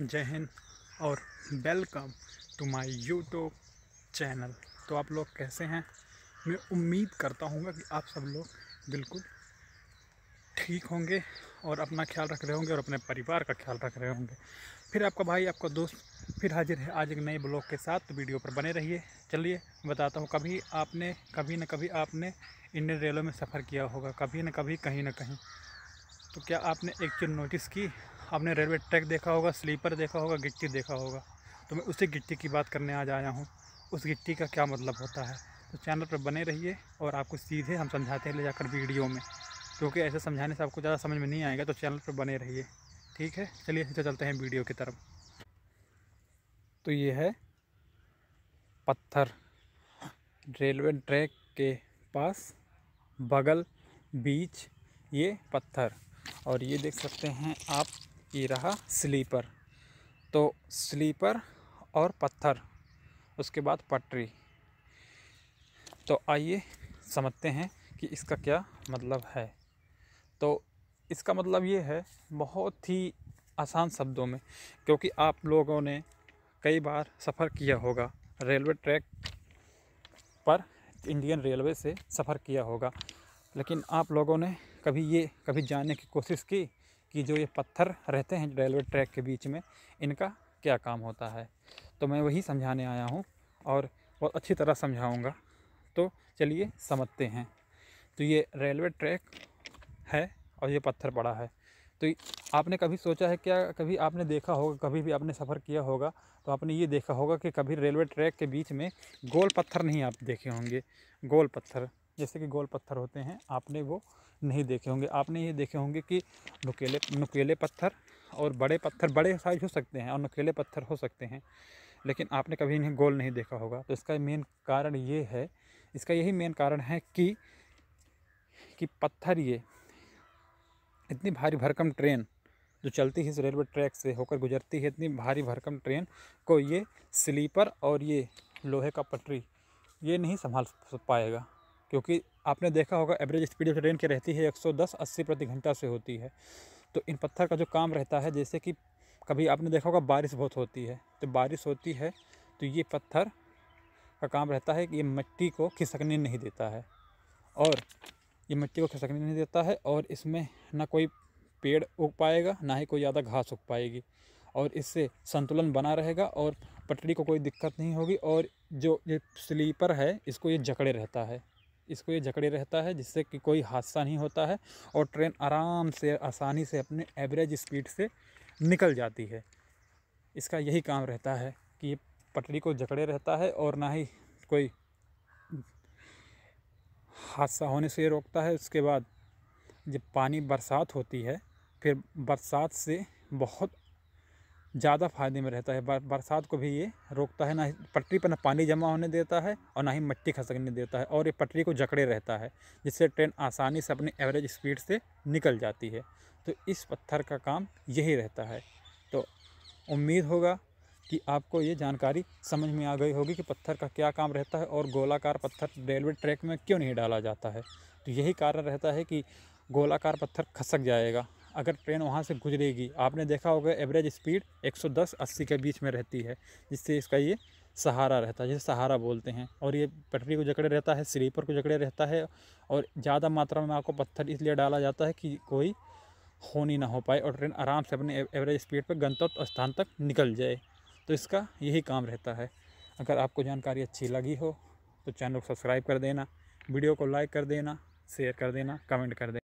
जय हिंद और welcome to my YouTube channel तो आप लोग कैसे हैं मैं उम्मीद करता हूँ कि आप सब लोग बिल्कुल ठीक होंगे और अपना ख्याल रख रहे होंगे और अपने परिवार का ख्याल रख रहे होंगे फिर आपका भाई आपका दोस्त फिर हाजिर है आज एक नए ब्लॉग के साथ तो वीडियो पर बने रहिए चलिए बताता हूँ कभी आपने कभी न कभी आपने इंडियन रेलों में सफ़र किया होगा कभी न कभी कहीं ना कहीं तो क्या आपने एक चीज़ नोटिस की आपने रेलवे ट्रैक देखा होगा स्लीपर देखा होगा गिट्टी देखा होगा तो मैं उसी गिट्टी की बात करने आज आया हूँ उस गिट्टी का क्या मतलब होता है तो चैनल पर बने रहिए और आपको सीधे हम समझाते हैं ले जाकर वीडियो में क्योंकि ऐसे समझाने से आपको ज़्यादा समझ में नहीं आएगा तो चैनल पर बने रहिए ठीक है चलिए सीधे चलते हैं वीडियो की तरफ तो ये है पत्थर रेलवे ट्रैक के पास बगल बीच ये पत्थर और ये देख सकते हैं आप ये रहा स्लीपर तो स्लीपर और पत्थर उसके बाद पटरी तो आइए समझते हैं कि इसका क्या मतलब है तो इसका मतलब ये है बहुत ही आसान शब्दों में क्योंकि आप लोगों ने कई बार सफ़र किया होगा रेलवे ट्रैक पर इंडियन रेलवे से सफ़र किया होगा लेकिन आप लोगों ने कभी ये कभी जानने की कोशिश की कि जो ये पत्थर रहते हैं रेलवे ट्रैक के बीच में इनका क्या काम होता है तो मैं वही समझाने आया हूँ और बहुत अच्छी तरह समझाऊँगा तो चलिए समझते हैं तो ये रेलवे ट्रैक है और ये पत्थर पड़ा है तो आपने कभी सोचा है क्या कभी आपने देखा होगा कभी भी आपने सफ़र किया होगा तो आपने ये देखा होगा कि कभी रेलवे ट्रैक के बीच में गोल पत्थर नहीं आप देखे होंगे गोल पत्थर जैसे कि गोल पत्थर होते हैं आपने वो नहीं देखे होंगे आपने ये देखे होंगे कि नुकेले नुकेले पत्थर और बड़े पत्थर बड़े साइज हो सकते हैं और नुकेले पत्थर हो सकते हैं लेकिन आपने कभी इन्हें गोल नहीं देखा होगा तो इसका मेन कारण ये है इसका यही मेन कारण है कि कि पत्थर ये इतनी भारी भरकम ट्रेन जो चलती है इस रेलवे ट्रैक से होकर गुजरती है इतनी भारी भरकम ट्रेन को ये स्लीपर और ये लोहे का पटरी ये नहीं संभाल पाएगा क्योंकि आपने देखा होगा एवरेज स्पीड ऑफ ट्रेन की रहती है 110 80 प्रति घंटा से होती है तो इन पत्थर का जो काम रहता है जैसे कि कभी आपने देखा होगा बारिश बहुत होती है तो बारिश होती है तो ये पत्थर का काम रहता है कि ये मिट्टी को खिसकने नहीं देता है और ये मिट्टी को खिसकने नहीं देता है और इसमें ना कोई पेड़ उग पाएगा ना ही कोई ज़्यादा घास उग पाएगी और इससे संतुलन बना रहेगा और पटरी को कोई दिक्कत नहीं होगी और जो ये स्लीपर है इसको ये जकड़े रहता है इसको ये जकड़े रहता है जिससे कि कोई हादसा नहीं होता है और ट्रेन आराम से आसानी से अपने एवरेज स्पीड से निकल जाती है इसका यही काम रहता है कि ये पटरी को जकड़े रहता है और ना ही कोई हादसा होने से रोकता है उसके बाद जब पानी बरसात होती है फिर बरसात से बहुत ज़्यादा फ़ायदे में रहता है बरसात को भी ये रोकता है ना पटरी पर ना पानी जमा होने देता है और ना ही मिट्टी खसकने देता है और ये पटरी को जकड़े रहता है जिससे ट्रेन आसानी से अपनी एवरेज स्पीड से निकल जाती है तो इस पत्थर का काम यही रहता है तो उम्मीद होगा कि आपको ये जानकारी समझ में आ गई होगी कि पत्थर का क्या काम रहता है और गोलाकार पत्थर रेलवे ट्रैक में क्यों नहीं डाला जाता है तो यही कारण रहता है कि गोलाकार पत्थर खसक जाएगा अगर ट्रेन वहाँ से गुजरेगी आपने देखा होगा एवरेज स्पीड 110 80 के बीच में रहती है जिससे इसका ये सहारा रहता है जिसे सहारा बोलते हैं और ये पटरी को जकड़े रहता है स्लीपर को जकड़े रहता है और ज़्यादा मात्रा में आपको पत्थर इसलिए डाला जाता है कि कोई होनी ना हो पाए और ट्रेन आराम से अपने एवरेज स्पीड पर गंतव्य स्थान तक निकल जाए तो इसका यही काम रहता है अगर आपको जानकारी अच्छी लगी हो तो चैनल को सब्सक्राइब कर देना वीडियो को लाइक कर देना शेयर कर देना कमेंट कर देना